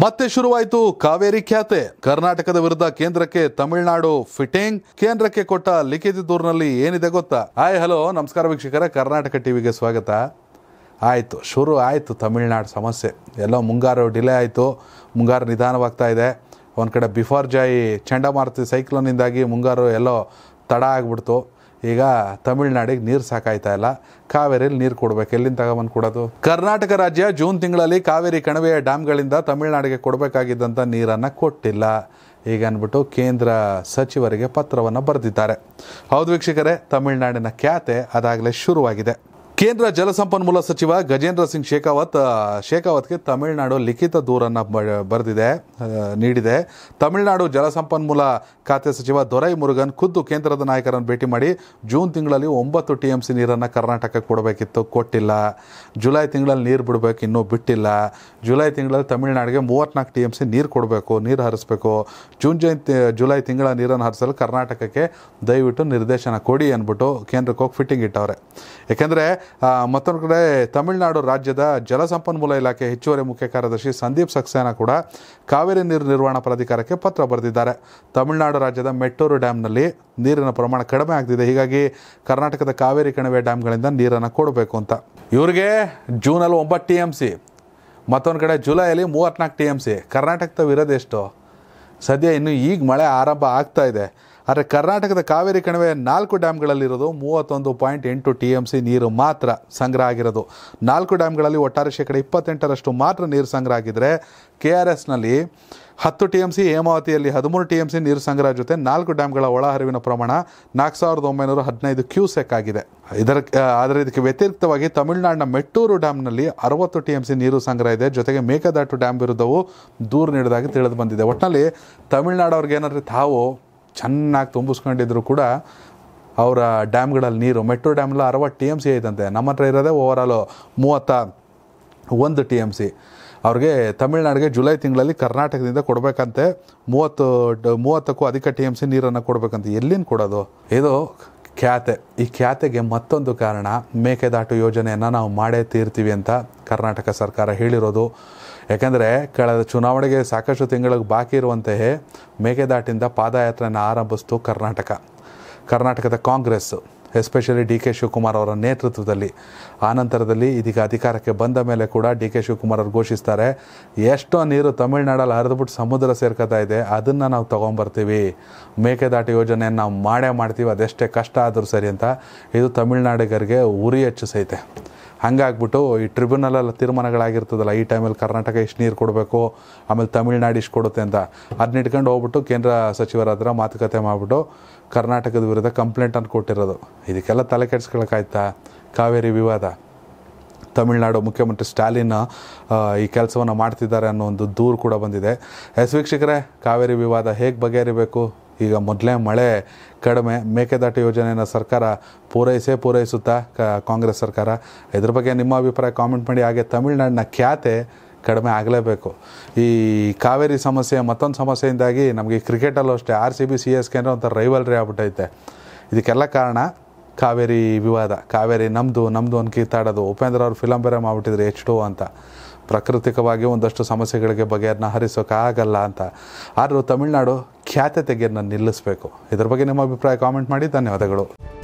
ಮತ್ತೆ ಶುರುವಾಯಿತು ಕಾವೇರಿ ಖ್ಯಾತೆ ಕರ್ನಾಟಕದ ವಿರುದ್ಧ ಕೇಂದ್ರಕ್ಕೆ ತಮಿಳುನಾಡು ಫಿಟಿಂಗ್ ಕೇಂದ್ರಕ್ಕೆ ಕೊಟ್ಟ ಲಿಖಿತ ದೂರಿನಲ್ಲಿ ಏನಿದೆ ಗೊತ್ತಾ ಹಾಯ್ ಹಲೋ ನಮಸ್ಕಾರ ವೀಕ್ಷಕರೇ ಕರ್ನಾಟಕ ಟಿವಿಗೆ ಸ್ವಾಗತ ಆಯಿತು ಶುರು ಆಯಿತು ತಮಿಳ್ನಾಡು ಸಮಸ್ಯೆ ಎಲ್ಲೋ ಮುಂಗಾರು ಡಿಲೇ ಆಯಿತು ಮುಂಗಾರು ನಿಧಾನವಾಗ್ತಾ ಇದೆ ಒಂದು ಕಡೆ ಬಿಫೋರ್ ಜಾಯಿ ಚಂಡಮಾರುತ ಸೈಕ್ಲೋನಿಂದಾಗಿ ಮುಂಗಾರು ಎಲ್ಲೋ ತಡ ಆಗ್ಬಿಡ್ತು ಈಗ ತಮಿಳುನಾಡಿಗೆ ನೀರು ಸಾಕಾಯ್ತಾ ಇಲ್ಲ ಕಾವೇರಿಯಲ್ಲಿ ನೀರು ಕೊಡಬೇಕು ಎಲ್ಲಿಂದ ತಗೊಂಬಂದು ಕೊಡೋದು ಕರ್ನಾಟಕ ರಾಜ್ಯ ಜೂನ್ ತಿಂಗಳಲ್ಲಿ ಕಾವೇರಿ ಕಣಿವೆಯ ಡ್ಯಾಮ್ಗಳಿಂದ ತಮಿಳುನಾಡಿಗೆ ಕೊಡಬೇಕಾಗಿದ್ದಂಥ ನೀರನ್ನು ಕೊಟ್ಟಿಲ್ಲ ಈಗ ಅಂದ್ಬಿಟ್ಟು ಕೇಂದ್ರ ಸಚಿವರಿಗೆ ಪತ್ರವನ್ನು ಬರೆದಿದ್ದಾರೆ ಹೌದು ವೀಕ್ಷಕರೇ ತಮಿಳುನಾಡಿನ ಖ್ಯಾತೆ ಅದಾಗಲೇ ಶುರುವಾಗಿದೆ ಕೇಂದ್ರ ಜಲಸಂಪನ್ಮೂಲ ಸಚಿವ ಗಜೇಂದ್ರ ಸಿಂಗ್ ಶೇಖಾವತ್ ಶೇಖಾವತ್ಗೆ ತಮಿಳುನಾಡು ಲಿಖಿತ ದೂರನ್ನು ಬರೆದಿದೆ ನೀಡಿದೆ ತಮಿಳುನಾಡು ಜಲಸಂಪನ್ಮೂಲ ಖಾತೆ ಸಚಿವ ದೊರೈ ಮುರುಗನ್ ಖುದ್ದು ಕೇಂದ್ರದ ನಾಯಕರನ್ನು ಭೇಟಿ ಮಾಡಿ ಜೂನ್ ತಿಂಗಳಲ್ಲಿ ಒಂಬತ್ತು ಟಿ ಎಂ ಸಿ ನೀರನ್ನು ಕರ್ನಾಟಕಕ್ಕೆ ಕೊಡಬೇಕಿತ್ತು ಕೊಟ್ಟಿಲ್ಲ ಜುಲೈ ತಿಂಗಳಲ್ಲಿ ನೀರು ಬಿಡಬೇಕು ಇನ್ನೂ ಬಿಟ್ಟಿಲ್ಲ ಜುಲೈ ತಿಂಗಳಲ್ಲಿ ತಮಿಳುನಾಡಿಗೆ ಮೂವತ್ತ್ನಾಲ್ಕು ಟಿ ಎಂ ಸಿ ನೀರು ಕೊಡಬೇಕು ನೀರು ಹರಿಸಬೇಕು ಜೂನ್ ಜೈನ್ ಜುಲೈ ತಿಂಗಳ ನೀರನ್ನು ಹರಿಸಲು ಕರ್ನಾಟಕಕ್ಕೆ ದಯವಿಟ್ಟು ನಿರ್ದೇಶನ ಕೊಡಿ ಅಂದ್ಬಿಟ್ಟು ಕೇಂದ್ರಕ್ಕೆ ಹೋಗಿ ಫಿಟ್ಟಿಂಗ್ ಇಟ್ಟವ್ರೆ ಯಾಕೆಂದರೆ ಮತ್ತೊಂದು ಕಡೆ ತಮಿಳುನಾಡು ರಾಜ್ಯದ ಜಲಸಂಪನ್ಮೂಲ ಇಲಾಖೆ ಹೆಚ್ಚುವರಿ ಮುಖ್ಯ ಕಾರ್ಯದರ್ಶಿ ಸಂದೀಪ್ ಸಕ್ಸೇನಾ ಕೂಡ ಕಾವೇರಿ ನೀರು ನಿರ್ವಹಣಾ ಪ್ರಾಧಿಕಾರಕ್ಕೆ ಪತ್ರ ಬರೆದಿದ್ದಾರೆ ತಮಿಳುನಾಡು ರಾಜ್ಯದ ಮೆಟ್ಟೂರು ಡ್ಯಾಮ್ನಲ್ಲಿ ನೀರಿನ ಪ್ರಮಾಣ ಕಡಿಮೆ ಆಗ್ತಿದೆ ಹೀಗಾಗಿ ಕರ್ನಾಟಕದ ಕಾವೇರಿ ಕಣಿವೆ ಡ್ಯಾಮ್ಗಳಿಂದ ನೀರನ್ನು ಕೊಡಬೇಕು ಅಂತ ಇವರಿಗೆ ಜೂನಲ್ಲಿ ಒಂಬತ್ತು ಟಿ ಎಮ್ ಸಿ ಮತ್ತೊಂದು ಕಡೆ ಜುಲೈಯಲ್ಲಿ ಮೂವತ್ತ್ನಾಲ್ಕು ಟಿ ಎಮ್ ಸಿ ಕರ್ನಾಟಕದ ವಿರೋಧ ಎಷ್ಟು ಸದ್ಯ ಇನ್ನು ಈಗ ಮಳೆ ಆರಂಭ ಆಗ್ತಾ ಇದೆ ಆದರೆ ಕರ್ನಾಟಕದ ಕಾವೇರಿ ಕಣಿವೆ ನಾಲ್ಕು ಡ್ಯಾಮ್ಗಳಲ್ಲಿರೋದು ಮೂವತ್ತೊಂದು ಪಾಯಿಂಟ್ ಎಂಟು ಟಿ ಎಮ್ ಸಿ ನೀರು ಮಾತ್ರ ಸಂಗ್ರಹ ಆಗಿರೋದು ನಾಲ್ಕು ಡ್ಯಾಮ್ಗಳಲ್ಲಿ ಒಟ್ಟಾರೆ ಶೇಕಡ ಇಪ್ಪತ್ತೆಂಟರಷ್ಟು ಮಾತ್ರ ನೀರು ಸಂಗ್ರಹ ಆಗಿದ್ದರೆ ಕೆ ಆರ್ ಎಸ್ನಲ್ಲಿ ಹತ್ತು ಟಿ ಎಮ್ ಸಿ ಹೇಮಾವತಿಯಲ್ಲಿ ಹದಿಮೂರು ಟಿ ಎಮ್ ಸಿ ನೀರು ಸಂಗ್ರಹ ಜೊತೆ ನಾಲ್ಕು ಡ್ಯಾಮ್ಗಳ ಒಳಹರಿವಿನ ಪ್ರಮಾಣ ನಾಲ್ಕು ಸಾವಿರದ ಒಂಬೈನೂರ ಹದಿನೈದು ಕ್ಯೂಸೆಕ್ ಆಗಿದೆ ಇದರ ಆದರೆ ಇದಕ್ಕೆ ವ್ಯತಿರಿಕ್ತವಾಗಿ ತಮಿಳುನಾಡಿನ ಮೆಟ್ಟೂರು ಡ್ಯಾಮ್ನಲ್ಲಿ ಅರವತ್ತು ಟಿ ಎಮ್ ಸಿ ನೀರು ಸಂಗ್ರಹ ಇದೆ ಜೊತೆಗೆ ಮೇಕದಾಟು ಡ್ಯಾಮ್ ವಿರುದ್ಧವು ದೂರು ನೀಡಿದಾಗಿ ತಿಳಿದು ಬಂದಿದೆ ಒಟ್ಟಿನಲ್ಲಿ ತಮಿಳುನಾಡವ್ರಿಗೆ ಏನಾದರೂ ತಾವು ಚೆನ್ನಾಗಿ ತುಂಬಿಸ್ಕೊಂಡಿದ್ರು ಕೂಡ ಅವರ ಡ್ಯಾಮ್ಗಳಲ್ಲಿ ನೀರು ಮೆಟ್ರೋ ಡ್ಯಾಮ್ಲ ಅರವತ್ತು ಟಿ ಎಮ್ ಸಿ ಐತಂತೆ ನಮ್ಮ ಹತ್ರ ಇರೋದೇ ಓವರಾಲು ಮೂವತ್ತ ಒಂದು ಟಿ ಎಮ್ ಸಿ ಅವ್ರಿಗೆ ತಮಿಳ್ನಾಡಿಗೆ ಜುಲೈ ತಿಂಗಳಲ್ಲಿ ಕರ್ನಾಟಕದಿಂದ ಕೊಡಬೇಕಂತೆ ಮೂವತ್ತು ಮೂವತ್ತಕ್ಕೂ ಅಧಿಕ ಟಿ ಎಮ್ ಸಿ ನೀರನ್ನು ಕೊಡಬೇಕಂತೆ ಎಲ್ಲಿಂದ ಕೊಡೋದು ಇದು ಖ್ಯಾತೆ ಈ ಖ್ಯಾತೆಗೆ ಮತ್ತೊಂದು ಕಾರಣ ಮೇಕೆದಾಟು ಯೋಜನೆಯನ್ನು ನಾವು ಮಾಡೇ ತೀರ್ತೀವಿ ಅಂತ ಕರ್ನಾಟಕ ಸರ್ಕಾರ ಹೇಳಿರೋದು ಯಾಕೆಂದರೆ ಕಳೆದ ಚುನಾವಣೆಗೆ ಸಾಕಷ್ಟು ತಿಂಗಳಿಗೆ ಬಾಕಿ ಇರುವಂತೆಯೇ ಮೇಕೆದಾಟಿಂದ ಪಾದಯಾತ್ರೆಯನ್ನು ಆರಂಭಿಸ್ತು ಕರ್ನಾಟಕ ಕರ್ನಾಟಕದ Congress especially D K Shivakumar ಅವರ ನೇತೃತ್ವದಲ್ಲಿ ಆನಂತರದಲ್ಲಿ ಇದೀಗ ಅಧಿಕಾರಕ್ಕೆ ಬಂದ ಮೇಲೆ ಕೂಡ ಡಿ ಕೆ ಶಿವಕುಮಾರ್ ಅವರು ಘೋಷಿಸ್ತಾರೆ ಎಷ್ಟೋ ನೀರು ತಮಿಳುನಾಡಲ್ಲಿ ಹರಿದುಬಿಟ್ಟು ಸಮುದ್ರ ಸೇರ್ಕೋತಾ ಇದೆ ಅದನ್ನು ನಾವು ತೊಗೊಂಬರ್ತೀವಿ ಮೇಕೆದಾಟು ಯೋಜನೆಯನ್ನು ನಾವು ಮಾಡೇ ಮಾಡ್ತೀವಿ ಅದೆಷ್ಟೇ ಕಷ್ಟ ಆದರೂ ಸರಿ ಅಂತ ಇದು ತಮಿಳುನಾಡಿಗರಿಗೆ ಉರಿ ಸಹಿತ ಹಂಗಾಗ್ಬಿಟ್ಟು ಈ ಟ್ರಿಬ್ಯುನಲಲ್ಲಿ ತೀರ್ಮಾನಗಳಾಗಿರ್ತದಲ್ಲ ಈ ಟೈಮಲ್ಲಿ ಕರ್ನಾಟಕ ಎಷ್ಟು ನೀರು ಕೊಡಬೇಕು ಆಮೇಲೆ ತಮಿಳ್ನಾಡು ಇಷ್ಟು ಕೊಡುತ್ತೆ ಅಂತ ಅದನ್ನ ಇಟ್ಕೊಂಡು ಹೋಗ್ಬಿಟ್ಟು ಕೇಂದ್ರ ಸಚಿವರ ಹತ್ರ ಮಾತುಕತೆ ಮಾಡಿಬಿಟ್ಟು ಕರ್ನಾಟಕದ ವಿರುದ್ಧ ಕಂಪ್ಲೇಂಟ್ ಅಂತ ಕೊಟ್ಟಿರೋದು ಇದಕ್ಕೆಲ್ಲ ತಲೆ ಕೆಡ್ಸ್ಕೊಳಕ್ಕಾಯ್ತಾ ಕಾವೇರಿ ವಿವಾದ ತಮಿಳ್ನಾಡು ಮುಖ್ಯಮಂತ್ರಿ ಸ್ಟಾಲಿನ್ ಈ ಕೆಲಸವನ್ನು ಮಾಡ್ತಿದ್ದಾರೆ ಅನ್ನೋ ಒಂದು ದೂರು ಕೂಡ ಬಂದಿದೆ ಎಸ್ ವೀಕ್ಷಕರೇ ಕಾವೇರಿ ವಿವಾದ ಹೇಗೆ ಬಗೆಹರಿಬೇಕು ಈಗ ಮೊದಲೇ ಮಳೆ ಕಡಿಮೆ ಮೇಕೆದಾಟು ಯೋಜನೆಯನ್ನು ಸರ್ಕಾರ ಪೂರೈಸೇ ಪೂರೈಸುತ್ತಾ ಕಾಂಗ್ರೆಸ್ ಸರ್ಕಾರ ಇದ್ರ ಬಗ್ಗೆ ನಿಮ್ಮ ಅಭಿಪ್ರಾಯ ಕಾಮೆಂಟ್ ಮಾಡಿ ಹಾಗೆ ತಮಿಳ್ನಾಡಿನ ಖ್ಯಾತೆ ಕಡಿಮೆ ಆಗಲೇಬೇಕು ಈ ಕಾವೇರಿ ಸಮಸ್ಯೆ ಮತ್ತೊಂದು ಸಮಸ್ಯೆಯಿಂದಾಗಿ ನಮಗೆ ಕ್ರಿಕೆಟಲ್ಲೂ ಅಷ್ಟೇ R C B C S K ಒಂಥರ ರೈವಲ್ರಿ ಆಗ್ಬಿಟ್ಟೈತೆ ಇದಕ್ಕೆಲ್ಲ ಕಾರಣ ಕಾವೇರಿ ವಿವಾದ ಕಾವೇರಿ ನಮ್ಮದು ನಮ್ಮದು ಅಂತ ಕೀತಾಡೋದು ಉಪೇಂದ್ರ ಅವರು ಫಿಲಮ್ ಬೇರೆ ಮಾಡಿಬಿಟ್ಟಿದ್ರು ಎಚ್ ಅಂತ ಪ್ರಾಕೃತಿಕವಾಗಿ ಒಂದಷ್ಟು ಸಮಸ್ಯೆಗಳಿಗೆ ಬಗೆಹರನ್ನ ಹರಿಸೋಕ್ಕಾಗಲ್ಲ ಅಂತ ಆದರೂ ತಮಿಳ್ನಾಡು ಖ್ಯಾತೆ ತೆಗೆಯನ್ನು ನಿಲ್ಲಿಸಬೇಕು ಇದ್ರ ಬಗ್ಗೆ ನಿಮ್ಮ ಅಭಿಪ್ರಾಯ ಕಾಮೆಂಟ್ ಮಾಡಿ ಧನ್ಯವಾದಗಳು